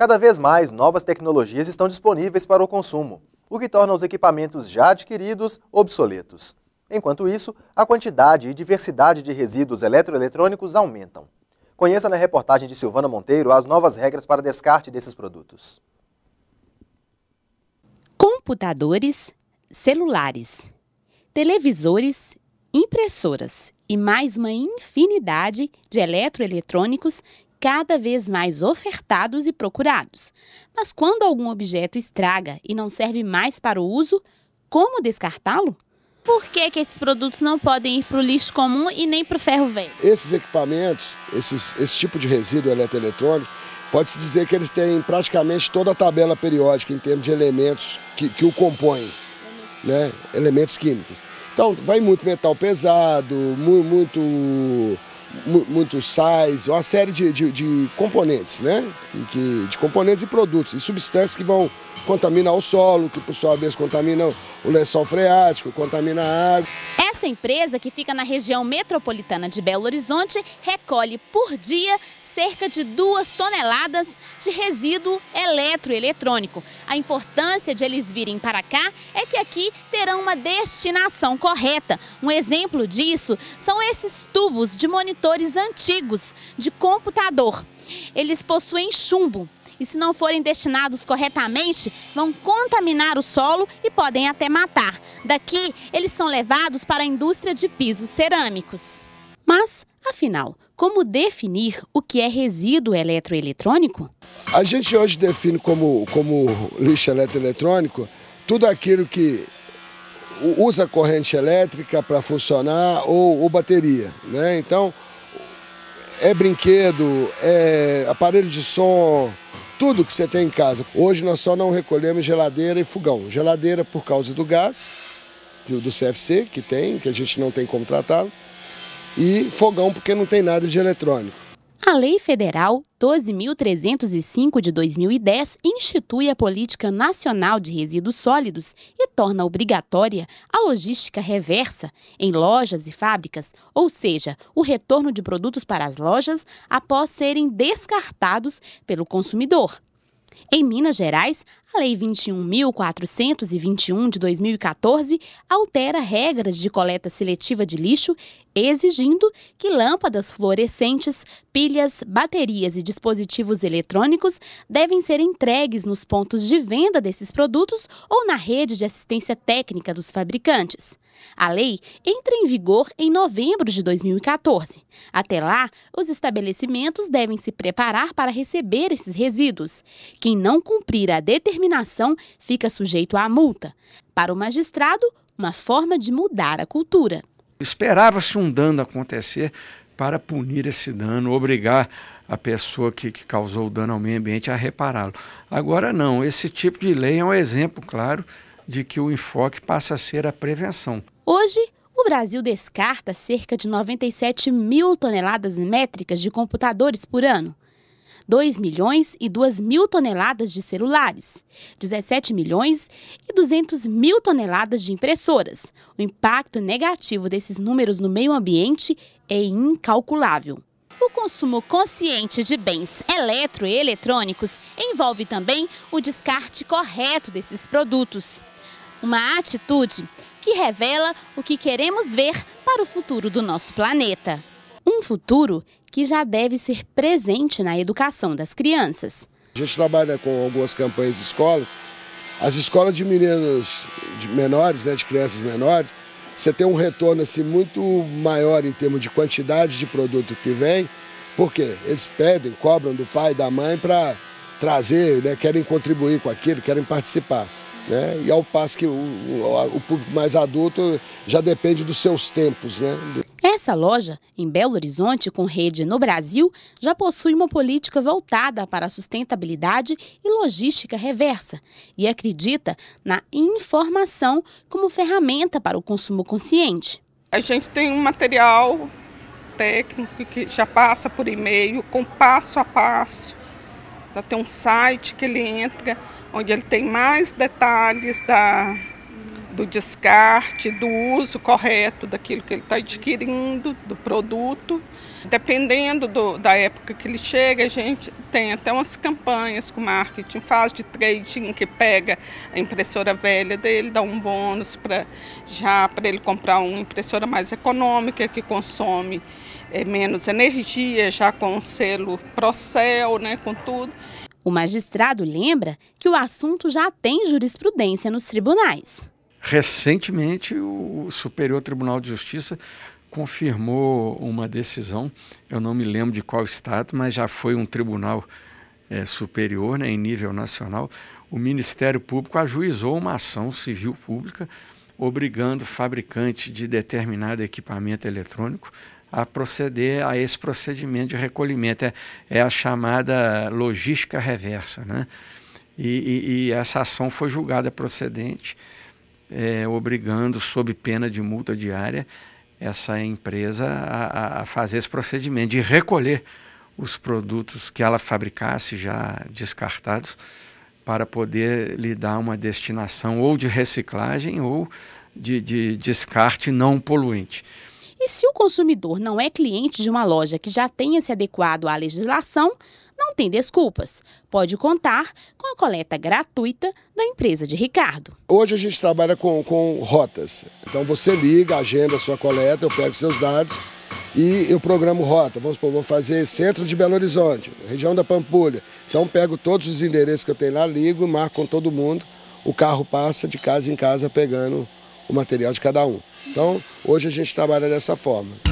Cada vez mais novas tecnologias estão disponíveis para o consumo, o que torna os equipamentos já adquiridos obsoletos. Enquanto isso, a quantidade e diversidade de resíduos eletroeletrônicos aumentam. Conheça na reportagem de Silvana Monteiro as novas regras para descarte desses produtos. Computadores, celulares, televisores, impressoras e mais uma infinidade de eletroeletrônicos cada vez mais ofertados e procurados. Mas quando algum objeto estraga e não serve mais para o uso, como descartá-lo? Por que, que esses produtos não podem ir para o lixo comum e nem para o ferro velho? Esses equipamentos, esses, esse tipo de resíduo eletroeletrônico, pode-se dizer que eles têm praticamente toda a tabela periódica em termos de elementos que, que o compõem, né? elementos químicos. Então, vai muito metal pesado, muito muitos sais, uma série de, de, de componentes, né? Que, de componentes e produtos, e substâncias que vão contaminar o solo, que por sua vez contaminam o lençol freático, contamina a água. Essa empresa, que fica na região metropolitana de Belo Horizonte, recolhe por dia cerca de 2 toneladas de resíduo eletroeletrônico. A importância de eles virem para cá é que aqui terão uma destinação correta. Um exemplo disso são esses tubos de monitores antigos de computador. Eles possuem chumbo e se não forem destinados corretamente, vão contaminar o solo e podem até matar. Daqui, eles são levados para a indústria de pisos cerâmicos. Mas Afinal, como definir o que é resíduo eletroeletrônico? A gente hoje define como, como lixo eletroeletrônico tudo aquilo que usa corrente elétrica para funcionar ou, ou bateria. Né? Então, é brinquedo, é aparelho de som, tudo que você tem em casa. Hoje nós só não recolhemos geladeira e fogão. Geladeira por causa do gás, do, CFC que tem, que a gente não tem como tratá-lo e fogão porque não tem nada de eletrônico. A Lei Federal 12.305 de 2010 institui a Política Nacional de Resíduos Sólidos e torna obrigatória a logística reversa em lojas e fábricas, ou seja, o retorno de produtos para as lojas após serem descartados pelo consumidor. Em Minas Gerais, a Lei 21.421 de 2014 altera regras de coleta seletiva de lixo, exigindo que lâmpadas fluorescentes, pilhas, baterias e dispositivos eletrônicos devem ser entregues nos pontos de venda desses produtos ou na rede de assistência técnica dos fabricantes. A lei entra em vigor em novembro de 2014. Até lá, os estabelecimentos devem se preparar para receber esses resíduos. Quem não cumprir a determinação determinação, fica sujeito à multa. Para o magistrado, uma forma de mudar a cultura. Esperava-se um dano acontecer para punir esse dano, obrigar a pessoa que, que causou o dano ao meio ambiente a repará-lo. Agora, não, esse tipo de lei é um exemplo claro de que o enfoque passa a ser a prevenção. Hoje, o Brasil descarta cerca de 97 mil toneladas métricas de computadores por ano. 2 milhões e 2 mil toneladas de celulares, 17 milhões e 200 mil toneladas de impressoras. O impacto negativo desses números no meio ambiente é incalculável. O consumo consciente de bens eletro e eletrônicos envolve também o descarte correto desses produtos. Uma atitude que revela o que queremos ver para o futuro do nosso planeta um futuro que já deve ser presente na educação das crianças. A gente trabalha com algumas campanhas de escolas. As escolas de meninos de menores, né, de crianças menores, você tem um retorno assim, muito maior em termos de quantidade de produto que vem, porque eles pedem, cobram do pai e da mãe para trazer, né, querem contribuir com aquilo, querem participar. Né? E ao passo que o, o, público mais adulto já depende dos seus tempos. Né? Essa loja, em Belo Horizonte, com rede no Brasil, já possui uma política voltada para a sustentabilidade e logística reversa e acredita na informação como ferramenta para o consumo consciente. A gente tem um material técnico que já passa por e-mail, com passo a passo, então, tem um site que ele entra, onde ele tem mais detalhes da, do descarte, do uso correto daquilo que ele está adquirindo, do produto. Dependendo do, da época que ele chega, a gente tem até umas campanhas com marketing, faz de trading que pega a impressora velha dele, dá um bônus para já para ele comprar uma impressora mais econômica que consome é, menos energia, já com o selo Procel, né, com tudo. O magistrado lembra que o assunto já tem jurisprudência nos tribunais. Recentemente, o Superior Tribunal de Justiça confirmou uma decisão, eu não me lembro de qual estado, mas já foi um tribunal é, superior, né, em nível nacional. O Ministério Público ajuizou uma ação civil pública obrigando o fabricante de determinado equipamento eletrônico a proceder a esse procedimento de recolhimento. É, é a chamada logística reversa. Né? E, e, e essa ação foi julgada procedente é, obrigando, sob pena de multa diária, essa empresa a, a, fazer esse procedimento de recolher os produtos que ela fabricasse já descartados para poder lhe dar uma destinação ou de reciclagem ou de, de descarte não poluente. E se o consumidor não é cliente de uma loja que já tenha se adequado à legislação, não tem desculpas. Pode contar com a coleta gratuita da empresa de Ricardo. Hoje a gente trabalha com, com rotas. Então você liga, agenda a sua coleta, eu pego seus dados e eu programo rota. Vamos supor, vou fazer centro de Belo Horizonte, região da Pampulha. Então pego todos os endereços que eu tenho lá, ligo, marco com todo mundo. O carro passa de casa em casa pegando o material de cada um. Então, hoje a gente trabalha dessa forma.